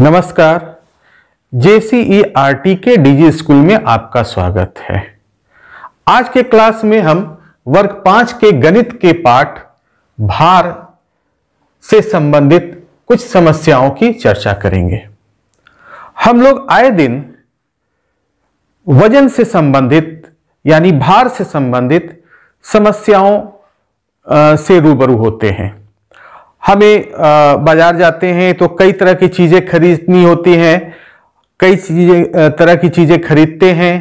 नमस्कार J C e के DG school में आपका स्वागत है आज के क्लास में हम वर्ग पांच के गणित के पाठ भार से संबंधित कुछ समस्याओं की चर्चा करेंगे हम लोग आए दिन वजन से संबंधित यानी भार से संबंधित समस्याओं से रूबरू होते हैं हमें बाजार जाते हैं तो कई तरह की चीज़ें खरीदनी होती हैं कई चीज़ें तरह की चीज़ें खरीदते हैं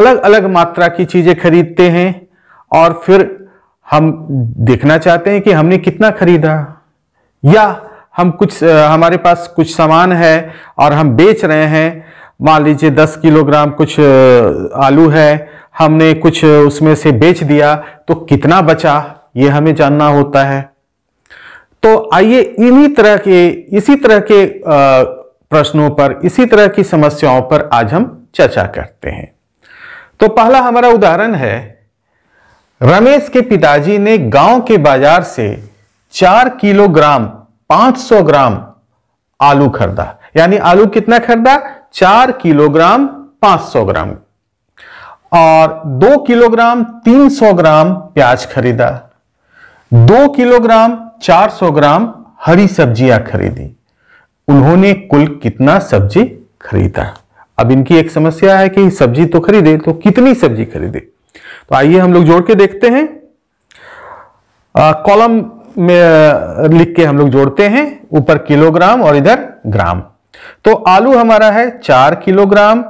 अलग अलग मात्रा की चीज़ें खरीदते हैं और फिर हम देखना चाहते हैं कि हमने कितना खरीदा या हम कुछ हमारे पास कुछ सामान है और हम बेच रहे हैं मान लीजिए दस किलोग्राम कुछ आलू है हमने कुछ उसमें से बेच दिया तो कितना बचा ये हमें जानना होता है तो आइए इन्हीं तरह के इसी तरह के प्रश्नों पर इसी तरह की समस्याओं पर आज हम चर्चा करते हैं तो पहला हमारा उदाहरण है रमेश के पिताजी ने गांव के बाजार से चार किलोग्राम 500 ग्राम आलू खरीदा यानी आलू कितना खरीदा चार किलोग्राम 500 ग्राम और दो किलोग्राम 300 ग्राम प्याज खरीदा दो किलोग्राम 400 ग्राम हरी सब्जियां खरीदी उन्होंने कुल कितना सब्जी खरीदा अब इनकी एक समस्या है कि सब्जी तो खरीदे तो कितनी सब्जी खरीदे तो आइए हम लोग जोड़ के देखते हैं कॉलम में लिख के हम लोग जोड़ते हैं ऊपर किलोग्राम और इधर ग्राम तो आलू हमारा है चार किलोग्राम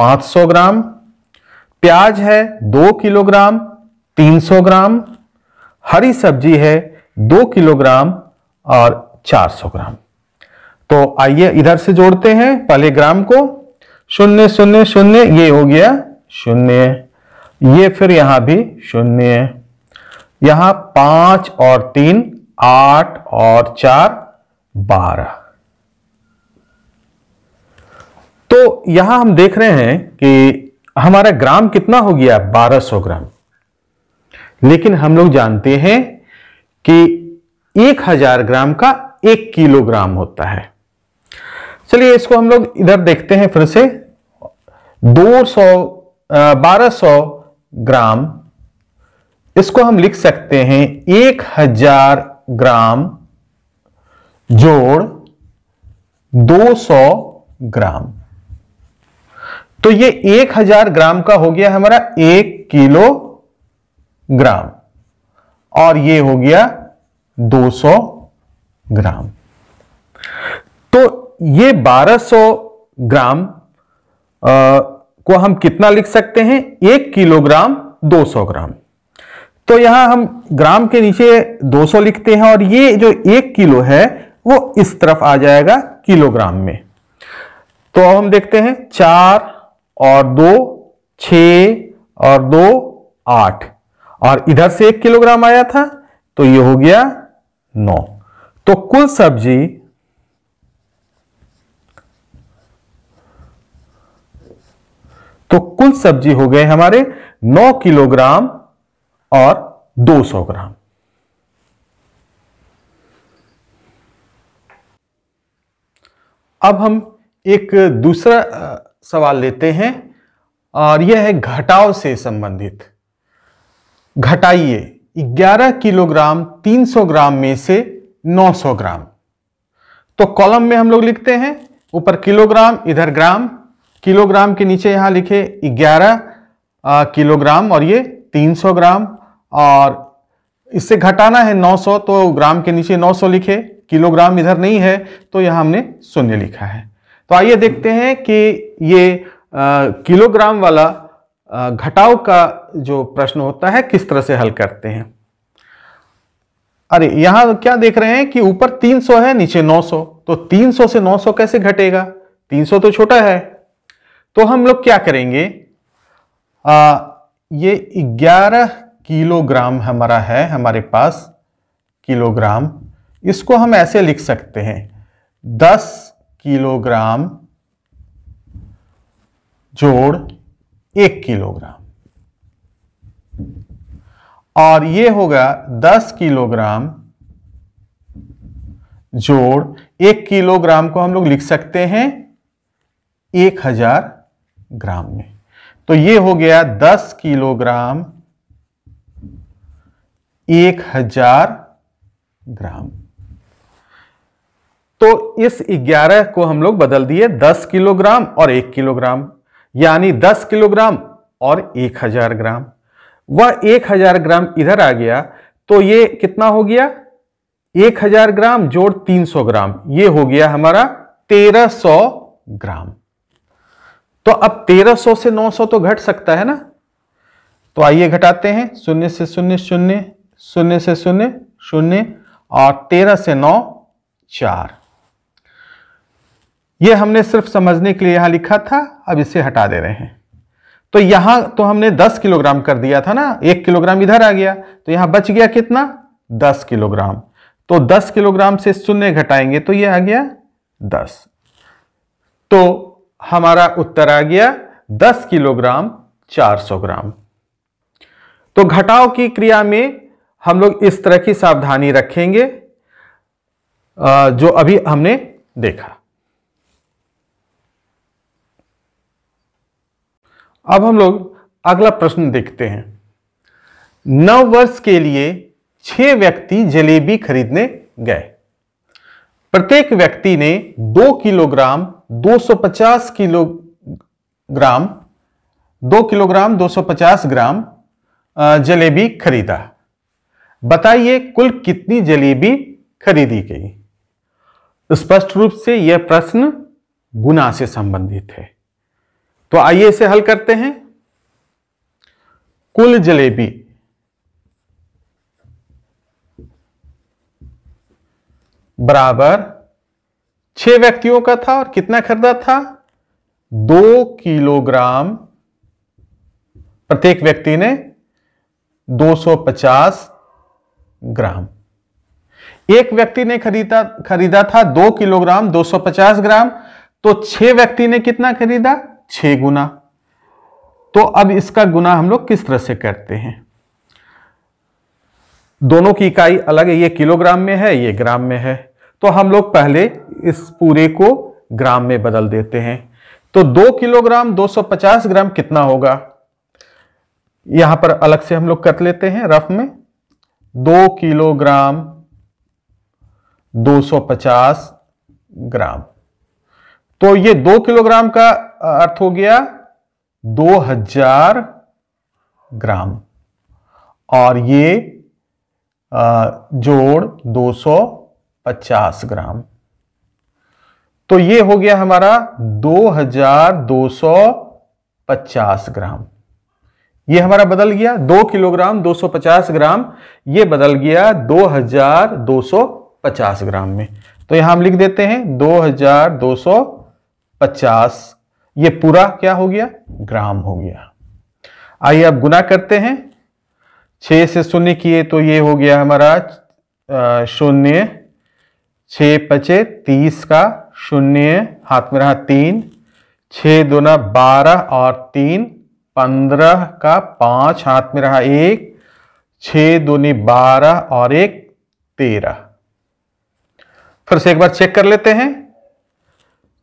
500 ग्राम प्याज है दो किलोग्राम 300 ग्राम हरी सब्जी है दो किलोग्राम और 400 ग्राम तो आइए इधर से जोड़ते हैं पहले ग्राम को शून्य शून्य शून्य ये हो गया शून्य ये फिर यहां भी शून्य यहां पांच और तीन आठ और चार बारह तो यहां हम देख रहे हैं कि हमारा ग्राम कितना हो गया 1200 ग्राम लेकिन हम लोग जानते हैं कि एक हजार ग्राम का एक किलोग्राम होता है चलिए इसको हम लोग इधर देखते हैं फिर से 200 1200 ग्राम इसको हम लिख सकते हैं एक हजार ग्राम जोड़ 200 ग्राम तो ये 1000 ग्राम का हो गया हमारा एक किलो ग्राम और ये हो गया 200 ग्राम तो ये 1200 ग्राम आ, को हम कितना लिख सकते हैं एक किलोग्राम 200 ग्राम तो यहां हम ग्राम के नीचे 200 लिखते हैं और ये जो एक किलो है वो इस तरफ आ जाएगा किलोग्राम में तो हम देखते हैं चार और दो छ और दो आठ और इधर से एक किलोग्राम आया था तो ये हो गया नौ तो कुल सब्जी तो कुल सब्जी हो गए हमारे नौ किलोग्राम और दो सौ ग्राम अब हम एक दूसरा सवाल लेते हैं और यह है घटाव से संबंधित घटाइए 11 किलोग्राम 300 ग्राम में से 900 ग्राम तो कॉलम में हम लोग लिखते हैं ऊपर किलोग्राम इधर ग्राम किलोग्राम के नीचे यहां लिखे 11 किलोग्राम और ये 300 ग्राम और इससे घटाना है 900 तो ग्राम के नीचे 900 लिखे किलोग्राम इधर नहीं है तो यहां हमने शून्य लिखा है तो आइए देखते हैं कि ये किलोग्राम वाला घटाव का जो प्रश्न होता है किस तरह से हल करते हैं अरे यहां क्या देख रहे हैं कि ऊपर 300 है नीचे 900 तो 300 से 900 कैसे घटेगा 300 तो छोटा है तो हम लोग क्या करेंगे आ, ये 11 किलोग्राम हमारा है हमारे पास किलोग्राम इसको हम ऐसे लिख सकते हैं 10 किलोग्राम जोड़ एक किलोग्राम और ये होगा दस किलोग्राम जोड़ एक किलोग्राम को हम लोग लिख सकते हैं एक हजार ग्राम में तो ये हो गया दस किलोग्राम एक हजार ग्राम तो इस ग्यारह को हम लोग बदल दिए दस किलोग्राम और एक किलोग्राम यानी 10 किलोग्राम और 1000 ग्राम वह 1000 ग्राम इधर आ गया तो ये कितना हो गया 1000 ग्राम जोड़ 300 ग्राम ये हो गया हमारा 1300 ग्राम तो अब 1300 से 900 तो घट सकता है ना तो आइए घटाते हैं शून्य से शून्य शून्य शून्य से शून्य शून्य और तेरह से नौ चार ये हमने सिर्फ समझने के लिए यहां लिखा था अब इसे हटा दे रहे हैं तो यहां तो हमने 10 किलोग्राम कर दिया था ना एक किलोग्राम इधर आ गया तो यहां बच गया कितना 10 किलोग्राम तो 10 किलोग्राम से शून्य घटाएंगे तो ये आ गया 10 तो हमारा उत्तर आ गया 10 किलोग्राम 400 ग्राम तो घटाव की क्रिया में हम लोग इस तरह की सावधानी रखेंगे जो अभी हमने देखा अब हम लोग अगला प्रश्न देखते हैं नव वर्ष के लिए छह व्यक्ति जलेबी खरीदने गए प्रत्येक व्यक्ति ने दो किलोग्राम 250 किलोग्राम दो किलोग्राम 250 ग्राम जलेबी खरीदा बताइए कुल कितनी जलेबी खरीदी गई स्पष्ट रूप से यह प्रश्न गुना से संबंधित है तो आइए इसे हल करते हैं कुल जलेबी बराबर छह व्यक्तियों का था और कितना खरीदा था दो किलोग्राम प्रत्येक व्यक्ति ने 250 ग्राम एक व्यक्ति ने खरीदा खरीदा था दो किलोग्राम 250 ग्राम तो छह व्यक्ति ने कितना खरीदा छः गुना तो अब इसका गुना हम लोग किस तरह से करते हैं दोनों की इकाई अलग है ये किलोग्राम में है ये ग्राम में है तो हम लोग पहले इस पूरे को ग्राम में बदल देते हैं तो दो किलोग्राम 250 ग्राम कितना होगा यहां पर अलग से हम लोग कर लेते हैं रफ में दो किलोग्राम 250 ग्राम तो ये दो किलोग्राम का अर्थ हो गया 2000 ग्राम और ये जोड़ 250 ग्राम तो ये हो गया हमारा 2250 ग्राम ये हमारा बदल गया 2 किलोग्राम 250 ग्राम ये बदल गया 2250 ग्राम में तो यहां हम लिख देते हैं 2250 ये पूरा क्या हो गया ग्राम हो गया आइए अब गुना करते हैं छ से शून्य किए तो ये हो गया हमारा शून्य छ पचे तीस का शून्य हाथ में रहा तीन छ दोना बारह और तीन पंद्रह का पांच हाथ में रहा एक छ दूनी बारह और एक तेरह फिर से एक बार चेक कर लेते हैं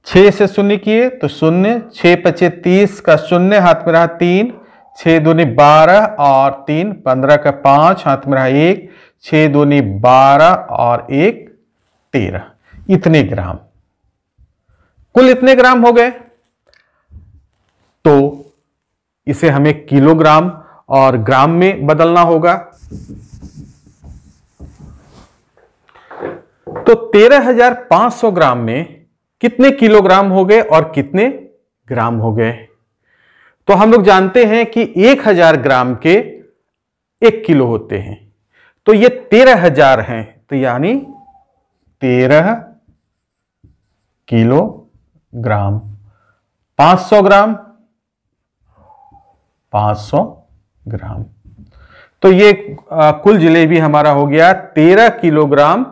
छ से शून्य किए तो शून्य छ पचे तीस का शून्य हाथ में रहा तीन छ दूनी बारह और तीन पंद्रह का पांच हाथ में रहा एक छ दूनी बारह और एक तेरह इतने ग्राम कुल इतने ग्राम हो गए तो इसे हमें किलोग्राम और ग्राम में बदलना होगा तो 13,500 ग्राम में कितने किलोग्राम हो गए और कितने ग्राम हो गए तो हम लोग जानते हैं कि 1000 ग्राम के एक किलो होते हैं तो ये तेरह हजार हैं तो यानी तेरह किलो ग्राम 500 ग्राम 500 ग्राम तो ये कुल जिलेबी हमारा हो गया 13 किलोग्राम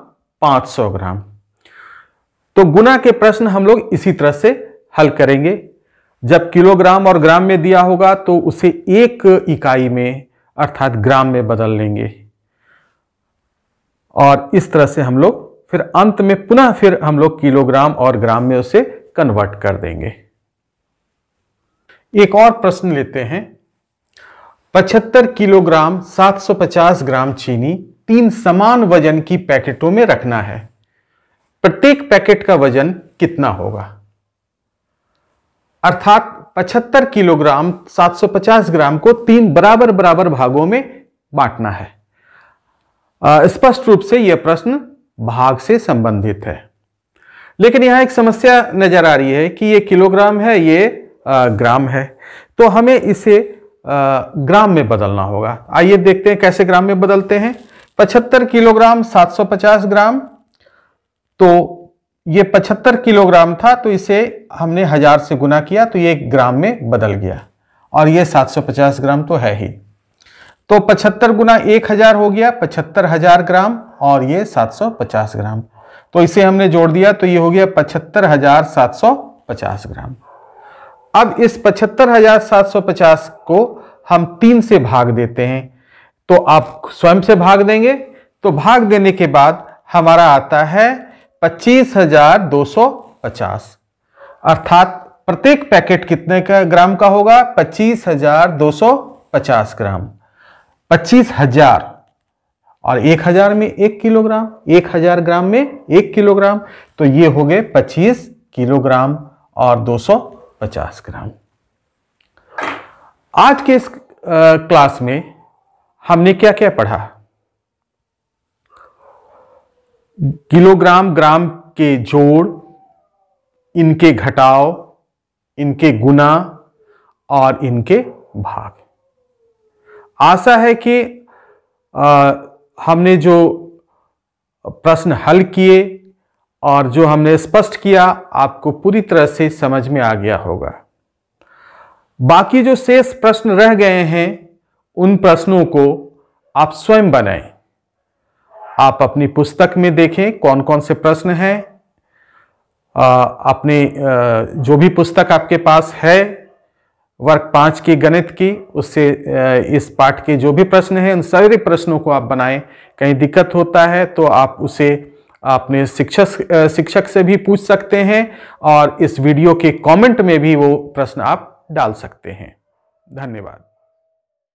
500 ग्राम तो गुना के प्रश्न हम लोग इसी तरह से हल करेंगे जब किलोग्राम और ग्राम में दिया होगा तो उसे एक इकाई में अर्थात ग्राम में बदल लेंगे और इस तरह से हम लोग फिर अंत में पुनः फिर हम लोग किलोग्राम और ग्राम में उसे कन्वर्ट कर देंगे एक और प्रश्न लेते हैं 75 किलोग्राम 750 ग्राम चीनी तीन समान वजन की पैकेटों में रखना है प्रत्येक पैकेट का वजन कितना होगा अर्थात 75 किलोग्राम 750 ग्राम को तीन बराबर बराबर भागों में बांटना है स्पष्ट रूप से यह प्रश्न भाग से संबंधित है लेकिन यहां एक समस्या नजर आ रही है कि यह किलोग्राम है यह ग्राम है तो हमें इसे ग्राम में बदलना होगा आइए देखते हैं कैसे ग्राम में बदलते हैं 75 किलोग्राम 750 ग्राम तो ये 75 किलोग्राम था तो इसे हमने हजार से गुना किया तो ये ग्राम में बदल गया और ये 750 ग्राम तो है ही तो 75 गुना 1000 हो गया पचहत्तर हजार ग्राम और ये 750 ग्राम तो इसे हमने जोड़ दिया तो ये हो गया पचहत्तर हजार सात सौ पचास ग्राम अब इस पचहत्तर हजार सात सौ पचास को हम तीन से भाग देते हैं तो आप स्वयं से भाग देंगे तो भाग देने के बाद हमारा आता है पच्चीस हजार दो सौ पचास अर्थात प्रत्येक पैकेट कितने का ग्राम का होगा पच्चीस हजार दो सौ पचास ग्राम पच्चीस हजार और एक हजार में एक किलोग्राम एक हजार ग्राम में एक किलोग्राम तो ये हो गए पच्चीस किलोग्राम और दो सौ पचास ग्राम आज के इस क्लास में हमने क्या क्या पढ़ा किलोग्राम ग्राम के जोड़ इनके घटाव इनके गुना और इनके भाग आशा है कि आ, हमने जो प्रश्न हल किए और जो हमने स्पष्ट किया आपको पूरी तरह से समझ में आ गया होगा बाकी जो शेष प्रश्न रह गए हैं उन प्रश्नों को आप स्वयं बनाएं आप अपनी पुस्तक में देखें कौन कौन से प्रश्न हैं अपने जो भी पुस्तक आपके पास है वर्ग पाँच की गणित की उससे इस पाठ के जो भी प्रश्न हैं उन सारे प्रश्नों को आप बनाएं कहीं दिक्कत होता है तो आप उसे अपने शिक्षक शिक्षक से भी पूछ सकते हैं और इस वीडियो के कमेंट में भी वो प्रश्न आप डाल सकते हैं धन्यवाद